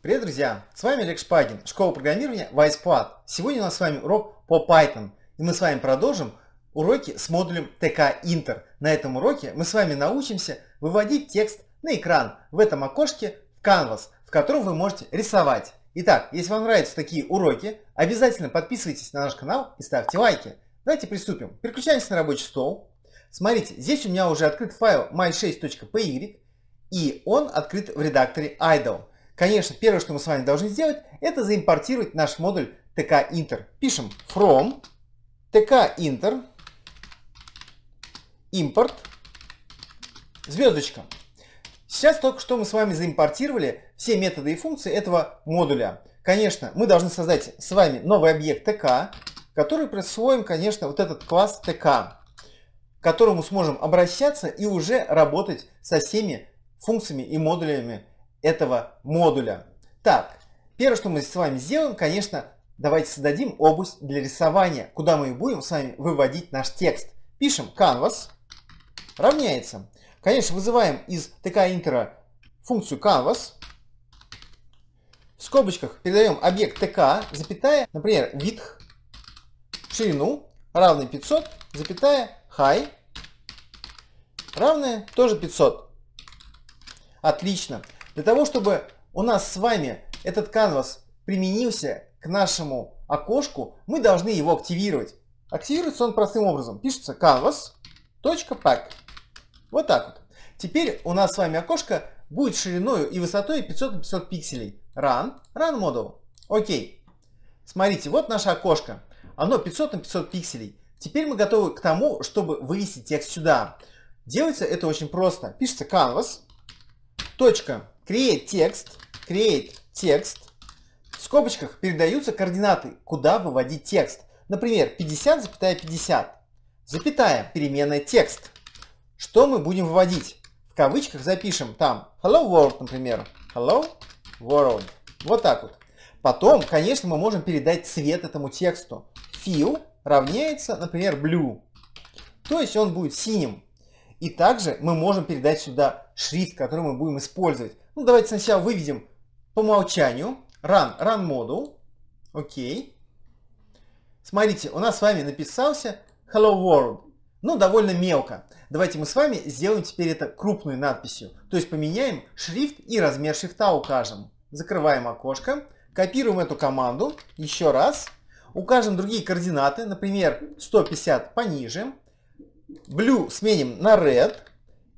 Привет, друзья! С вами Олег Шпагин, школа программирования WisePad. Сегодня у нас с вами урок по Python, и мы с вами продолжим уроки с модулем TK Inter. На этом уроке мы с вами научимся выводить текст на экран в этом окошке в Canvas, в котором вы можете рисовать. Итак, если вам нравятся такие уроки, обязательно подписывайтесь на наш канал и ставьте лайки. Давайте приступим. Переключаемся на рабочий стол. Смотрите, здесь у меня уже открыт файл my6.py, и он открыт в редакторе idle. Конечно, первое, что мы с вами должны сделать, это заимпортировать наш модуль tk inter. Пишем from tk inter import звездочка. Сейчас только что мы с вами заимпортировали все методы и функции этого модуля. Конечно, мы должны создать с вами новый объект tk, который присвоим, конечно, вот этот класс tk, к которому сможем обращаться и уже работать со всеми функциями и модулями этого модуля. Так, первое, что мы с вами сделаем, конечно, давайте создадим область для рисования, куда мы будем с вами выводить наш текст. Пишем canvas равняется. Конечно, вызываем из ТК интера функцию canvas. В скобочках передаем объект ТК, запятая, например, width, ширину, равный 500, запятая, high, равное тоже 500. Отлично. Для того, чтобы у нас с вами этот канвас применился к нашему окошку, мы должны его активировать. Активируется он простым образом. Пишется canvas.pack. Вот так вот. Теперь у нас с вами окошко будет шириной и высотой 500 на 500 пикселей. Run, Run Model. Окей. Смотрите, вот наше окошко. Оно 500 на 500 пикселей. Теперь мы готовы к тому, чтобы вывести текст сюда. Делается это очень просто. Пишется canvas. Точка create текст, create текст, в скобочках передаются координаты, куда выводить текст. Например, 50,50, 50, запятая переменная текст. Что мы будем выводить? В кавычках запишем там hello world, например. Hello world. Вот так вот. Потом, конечно, мы можем передать цвет этому тексту. Fill равняется, например, blue. То есть он будет синим. И также мы можем передать сюда шрифт, который мы будем использовать. Ну, давайте сначала выведем по умолчанию run, run module. Окей. Смотрите, у нас с вами написался hello world. Ну, довольно мелко. Давайте мы с вами сделаем теперь это крупной надписью. То есть поменяем шрифт и размер шрифта укажем. Закрываем окошко. Копируем эту команду еще раз. Укажем другие координаты, например, 150 пониже. Blue сменим на red.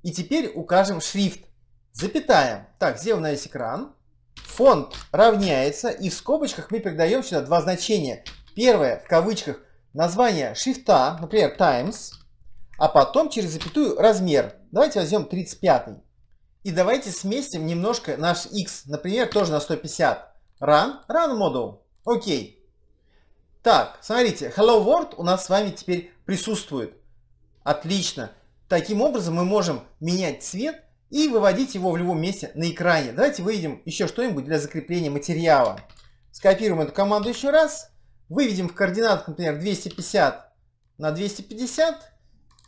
И теперь укажем шрифт запятая. Так, где у нас экран? Фон равняется, и в скобочках мы передаем сюда два значения. Первое, в кавычках, название шрифта, например, Times, а потом через запятую размер. Давайте возьмем 35. И давайте сместим немножко наш x, например, тоже на 150. Run, run model. Окей. Так, смотрите, hello world у нас с вами теперь присутствует. Отлично. Таким образом мы можем менять цвет и выводить его в любом месте на экране. Давайте выведем еще что-нибудь для закрепления материала. Скопируем эту команду еще раз, выведем в координат, например, 250 на 250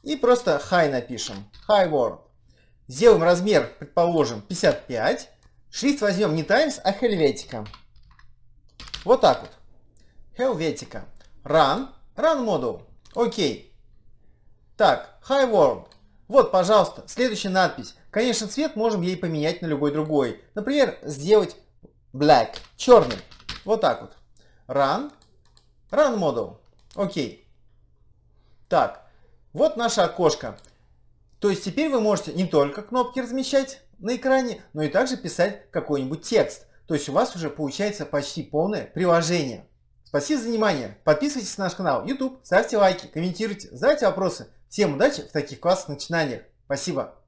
и просто high напишем, high world. Сделаем размер, предположим, 55. Шрифт возьмем не Times, а Helvetica. Вот так вот. Helvetica. Run. Run module. Окей. Так, high world. Вот, пожалуйста, следующая надпись. Конечно, цвет можем ей поменять на любой другой. Например, сделать black, черный. Вот так вот. Run, run model. Окей. Так, вот наше окошко. То есть теперь вы можете не только кнопки размещать на экране, но и также писать какой-нибудь текст. То есть у вас уже получается почти полное приложение. Спасибо за внимание. Подписывайтесь на наш канал YouTube, ставьте лайки, комментируйте, задавайте вопросы. Всем удачи в таких классных начинаниях. Спасибо.